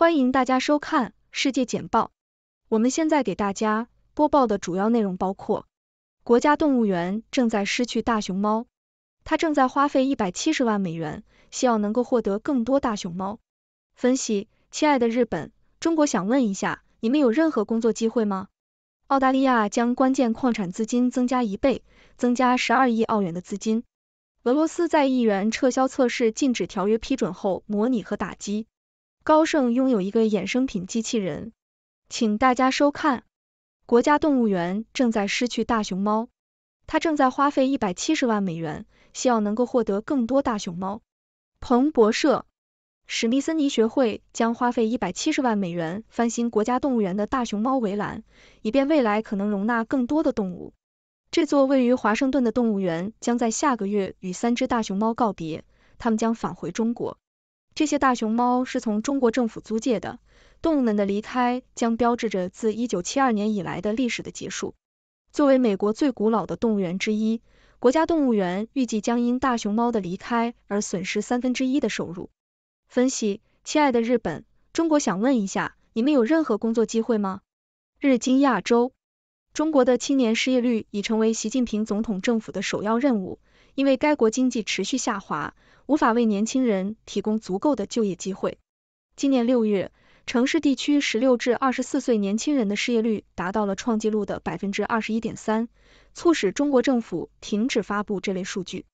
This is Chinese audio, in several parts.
欢迎大家收看世界简报。我们现在给大家播报的主要内容包括：国家动物园正在失去大熊猫，它正在花费一百七十万美元，希望能够获得更多大熊猫。分析：亲爱的日本、中国，想问一下，你们有任何工作机会吗？澳大利亚将关键矿产资金增加一倍，增加十二亿澳元的资金。俄罗斯在议员撤销测试禁止条约批准后，模拟和打击。高盛拥有一个衍生品机器人，请大家收看。国家动物园正在失去大熊猫，它正在花费一百七十万美元，希望能够获得更多大熊猫。彭博社，史密森尼学会将花费一百七十万美元翻新国家动物园的大熊猫围栏，以便未来可能容纳更多的动物。这座位于华盛顿的动物园将在下个月与三只大熊猫告别，它们将返回中国。这些大熊猫是从中国政府租借的，动物们的离开将标志着自1972年以来的历史的结束。作为美国最古老的动物园之一，国家动物园预计将因大熊猫的离开而损失三分之一的收入。分析，亲爱的日本、中国，想问一下，你们有任何工作机会吗？日经亚洲，中国的青年失业率已成为习近平总统政府的首要任务，因为该国经济持续下滑。无法为年轻人提供足够的就业机会。今年六月，城市地区十六至二十四岁年轻人的失业率达到了创纪录的百分之二十一点三，促使中国政府停止发布这类数据。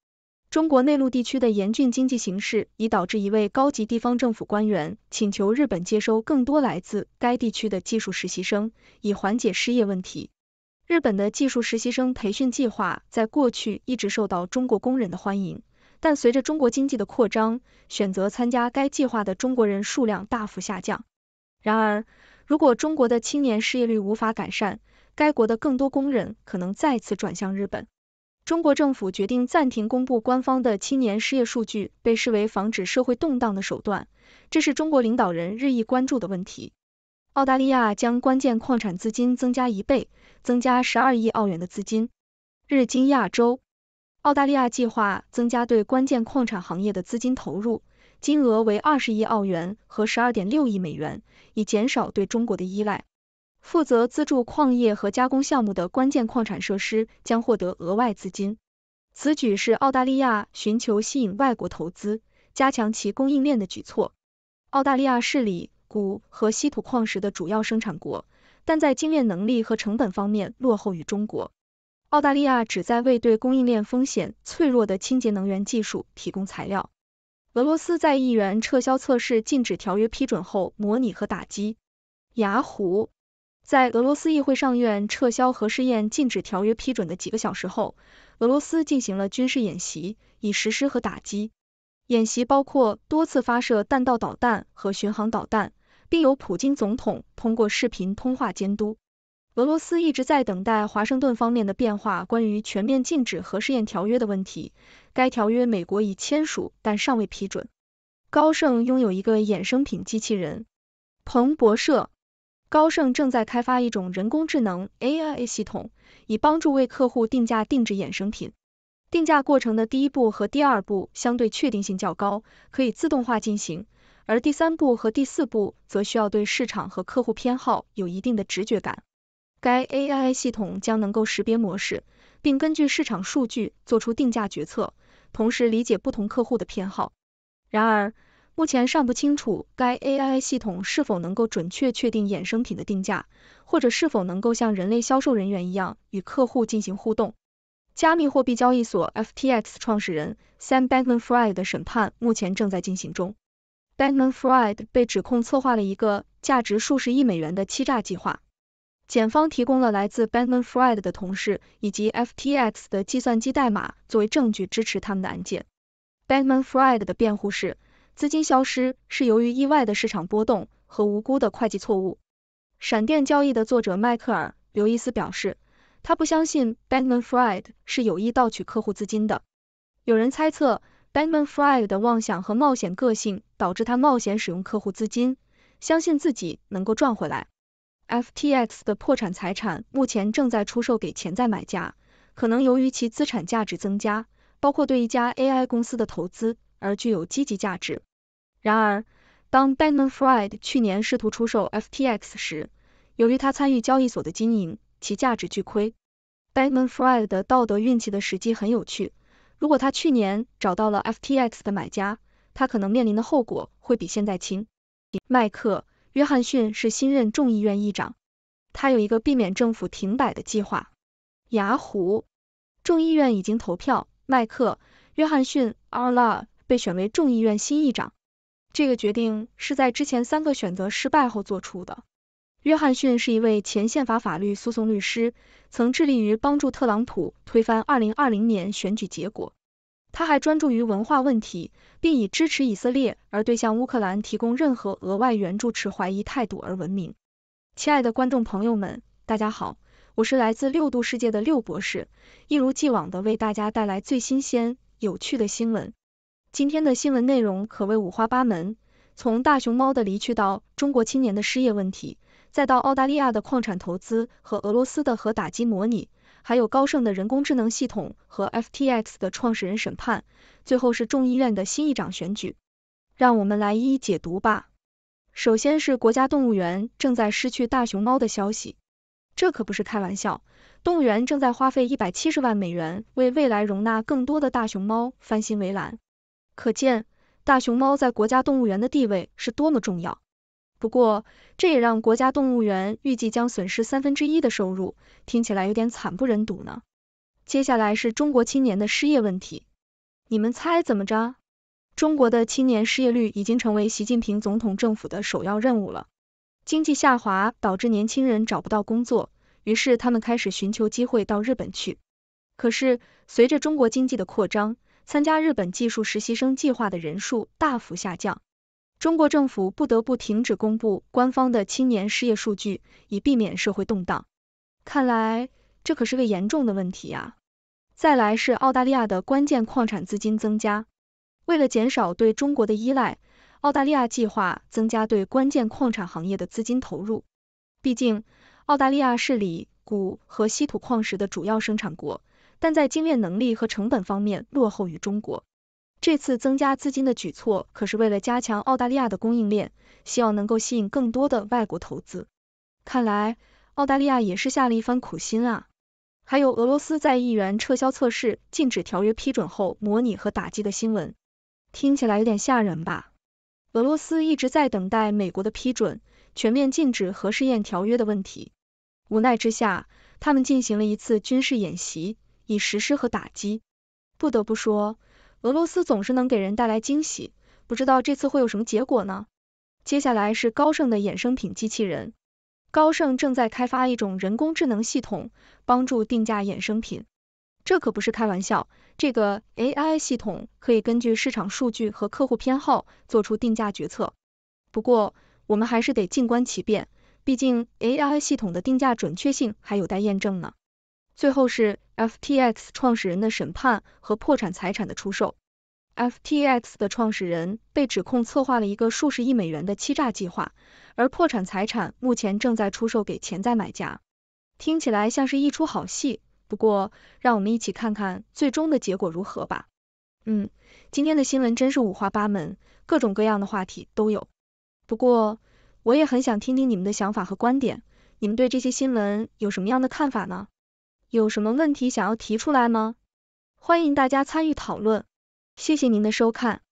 中国内陆地区的严峻经济形势已导致一位高级地方政府官员请求日本接收更多来自该地区的技术实习生，以缓解失业问题。日本的技术实习生培训计划在过去一直受到中国工人的欢迎。但随着中国经济的扩张，选择参加该计划的中国人数量大幅下降。然而，如果中国的青年失业率无法改善，该国的更多工人可能再次转向日本。中国政府决定暂停公布官方的青年失业数据，被视为防止社会动荡的手段。这是中国领导人日益关注的问题。澳大利亚将关键矿产资金增加一倍，增加十二亿澳元的资金。日经亚洲。澳大利亚计划增加对关键矿产行业的资金投入，金额为二十亿澳元和十二点六亿美元，以减少对中国的依赖。负责资助矿业和加工项目的关键矿产设施将获得额外资金。此举是澳大利亚寻求吸引外国投资、加强其供应链的举措。澳大利亚是锂、钴和稀土矿石的主要生产国，但在精炼能力和成本方面落后于中国。澳大利亚旨在为对供应链风险脆弱的清洁能源技术提供材料。俄罗斯在议员撤销测试禁止条约批准后，模拟和打击。雅虎在俄罗斯议会上院撤销核试验禁止条约批准的几个小时后，俄罗斯进行了军事演习，以实施和打击。演习包括多次发射弹道导弹和巡航导弹，并由普京总统通过视频通话监督。俄罗斯一直在等待华盛顿方面的变化，关于全面禁止核试验条约的问题。该条约美国已签署，但尚未批准。高盛拥有一个衍生品机器人。彭博社，高盛正在开发一种人工智能 AI 系统，以帮助为客户定价定制衍生品。定价过程的第一步和第二步相对确定性较高，可以自动化进行，而第三步和第四步则需要对市场和客户偏好有一定的直觉感。该 AI 系统将能够识别模式，并根据市场数据做出定价决策，同时理解不同客户的偏好。然而，目前尚不清楚该 AI 系统是否能够准确确定衍生品的定价，或者是否能够像人类销售人员一样与客户进行互动。加密货币交易所 FTX 创始人 Sam Bankman-Fried 的审判目前正在进行中，Bankman-Fried 被指控策划了一个价值数十亿美元的欺诈计划。检方提供了来自 b a n k a m a n Fried 的同事以及 FTX 的计算机代码作为证据支持他们的案件。b a n k a m a n Fried 的辩护是，资金消失是由于意外的市场波动和无辜的会计错误。《闪电交易》的作者迈克尔·刘易斯表示，他不相信 b a n k a m a n Fried 是有意盗取客户资金的。有人猜测，b a n k a m a n Fried 的妄想和冒险个性导致他冒险使用客户资金，相信自己能够赚回来。FTX 的破产财产目前正在出售给潜在买家，可能由于其资产价值增加，包括对一家 AI 公司的投资而具有积极价值。然而，当 b a n m a m n Fried 去年试图出售 FTX 时，由于他参与交易所的经营，其价值巨亏。b a n m a m n Fried 的道德运气的时机很有趣，如果他去年找到了 FTX 的买家，他可能面临的后果会比现在轻。麦克。约翰逊是新任众议院议长，他有一个避免政府停摆的计划。雅虎，众议院已经投票，麦克·约翰逊· r love 被选为众议院新议长。这个决定是在之前三个选择失败后做出的。约翰逊是一位前宪法法律诉讼律师，曾致力于帮助特朗普推翻二零二零年选举结果。他还专注于文化问题，并以支持以色列而对向乌克兰提供任何额外援助持怀疑态度而闻名。亲爱的观众朋友们，大家好，我是来自六度世界的六博士，一如既往的为大家带来最新鲜、有趣的新闻。今天的新闻内容可谓五花八门，从大熊猫的离去到中国青年的失业问题，再到澳大利亚的矿产投资和俄罗斯的核打击模拟。还有高盛的人工智能系统和 FTX 的创始人审判，最后是众议院的新议长选举，让我们来一一解读吧。首先是国家动物园正在失去大熊猫的消息，这可不是开玩笑，动物园正在花费一百七十万美元为未来容纳更多的大熊猫翻新围栏，可见大熊猫在国家动物园的地位是多么重要。不过，这也让国家动物园预计将损失三分之一的收入，听起来有点惨不忍睹呢。接下来是中国青年的失业问题，你们猜怎么着？中国的青年失业率已经成为习近平总统政府的首要任务了。经济下滑导致年轻人找不到工作，于是他们开始寻求机会到日本去。可是，随着中国经济的扩张，参加日本技术实习生计划的人数大幅下降。中国政府不得不停止公布官方的青年失业数据，以避免社会动荡。看来这可是个严重的问题啊！再来是澳大利亚的关键矿产资金增加。为了减少对中国的依赖，澳大利亚计划增加对关键矿产行业的资金投入。毕竟，澳大利亚是锂、钴和稀土矿石的主要生产国，但在精炼能力和成本方面落后于中国。这次增加资金的举措可是为了加强澳大利亚的供应链，希望能够吸引更多的外国投资。看来澳大利亚也是下了一番苦心啊。还有俄罗斯在议员撤销测试禁止条约批准后，模拟和打击的新闻，听起来有点吓人吧？俄罗斯一直在等待美国的批准，全面禁止核试验条约的问题。无奈之下，他们进行了一次军事演习，以实施和打击。不得不说。俄罗斯总是能给人带来惊喜，不知道这次会有什么结果呢？接下来是高盛的衍生品机器人。高盛正在开发一种人工智能系统，帮助定价衍生品。这可不是开玩笑，这个 AI 系统可以根据市场数据和客户偏好做出定价决策。不过，我们还是得静观其变，毕竟 AI 系统的定价准确性还有待验证呢。最后是 FTX 创始人的审判和破产财产的出售。FTX 的创始人被指控策划了一个数十亿美元的欺诈计划，而破产财产目前正在出售给潜在买家。听起来像是一出好戏，不过让我们一起看看最终的结果如何吧。嗯，今天的新闻真是五花八门，各种各样的话题都有。不过我也很想听听你们的想法和观点，你们对这些新闻有什么样的看法呢？有什么问题想要提出来吗？欢迎大家参与讨论。谢谢您的收看。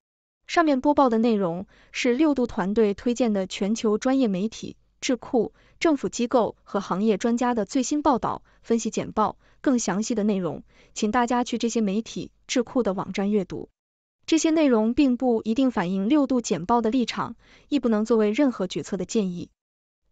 上面播报的内容是六度团队推荐的全球专业媒体、智库、政府机构和行业专家的最新报道、分析简报。更详细的内容，请大家去这些媒体、智库的网站阅读。这些内容并不一定反映六度简报的立场，亦不能作为任何决策的建议。